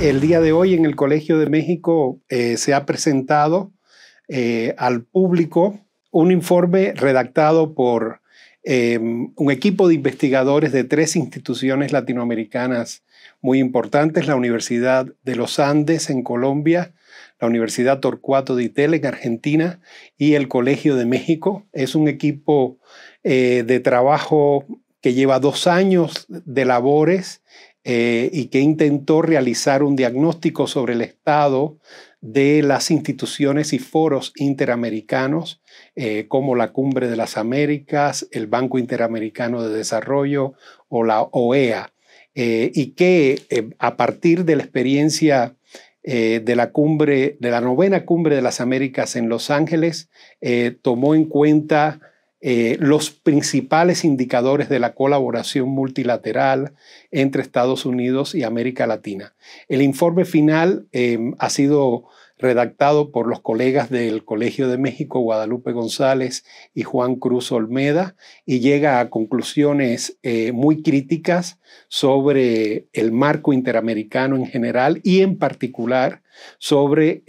El día de hoy en el Colegio de México eh, se ha presentado eh, al público un informe redactado por em, un equipo de investigadores de tres instituciones latinoamericanas muy importantes, la Universidad de los Andes en Colombia, la Universidad Torcuato de Itel en Argentina y el Colegio de México. Es un equipo eh, de trabajo que lleva dos años de labores eh, y que intentó realizar un diagnóstico sobre el estado de las instituciones y foros interamericanos, eh, como la Cumbre de las Américas, el Banco Interamericano de Desarrollo o la OEA, eh, y que a partir de la experiencia de la cumbre, de la novena cumbre de las Américas en Los Ángeles, tomó en cuenta eh, los principales indicadores de la colaboración multilateral entre Estados Unidos y América Latina. El informe final eh, ha sido redactado por los colegas del Colegio de México, Guadalupe González y Juan Cruz Olmeda, y llega a conclusiones eh, muy críticas sobre el marco interamericano en general y en particular sobre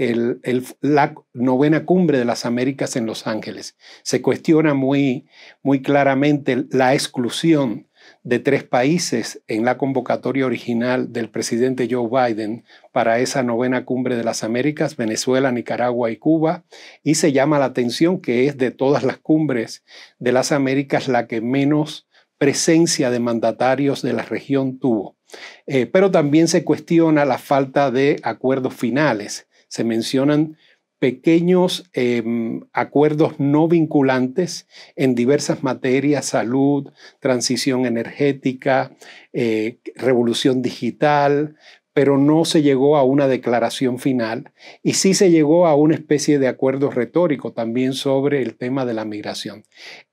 la novena cumbre de las Américas en Los Ángeles. Se cuestiona muy, muy claramente la exclusión de tres países en la convocatoria original del presidente Joe Biden para esa novena cumbre de las Américas, Venezuela, Nicaragua y Cuba, y se llama la atención que es de todas las cumbres de las Américas la que menos presencia de mandatarios de la región tuvo. Eh, pero también se cuestiona la falta de acuerdos finales. Se mencionan pequeños em, acuerdos no vinculantes en diversas materias, salud, transición energética, eh, revolución digital, pero no se llegó a una declaración final y sí se llegó a una especie de acuerdo retórico también sobre el tema de la migración.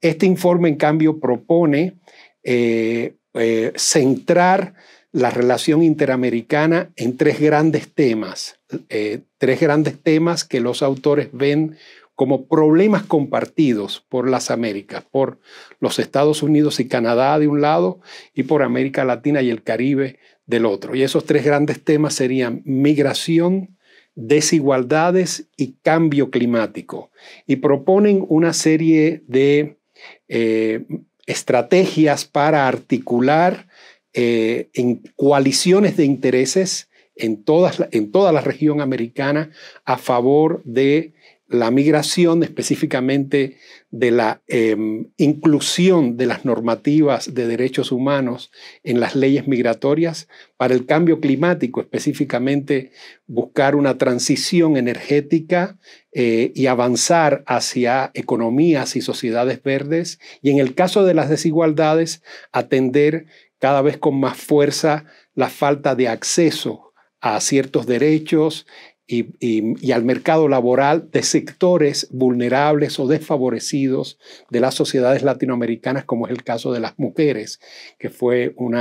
Este informe, en cambio, propone eh, eh, centrar la relación interamericana en tres grandes temas, eh, tres grandes temas que los autores ven como problemas compartidos por las Américas, por los Estados Unidos y Canadá de un lado y por América Latina y el Caribe del otro. Y esos tres grandes temas serían migración, desigualdades y cambio climático. Y proponen una serie de eh, estrategias para articular eh, en coaliciones de intereses en, en toda la región americana a favor de la migración, específicamente de la em, inclusión de las normativas de derechos humanos en las leyes migratorias, para el cambio climático, específicamente buscar una transición energética eh, y avanzar hacia economías y sociedades verdes, y en el caso de las desigualdades, atender cada vez con más fuerza la falta de acceso a ciertos derechos y, al mercado laboral de sectores vulnerables o desfavorecidos de las sociedades latinoamericanas, como es el caso de las mujeres, que fue un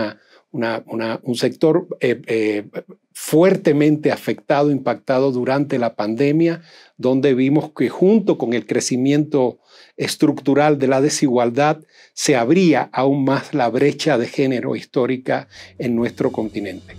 sector eh, eh, fuertemente afectado, impactado durante la pandemia, donde vimos que junto con el crecimiento estructural de la desigualdad se abría aún más la brecha de género histórica en nuestro continente.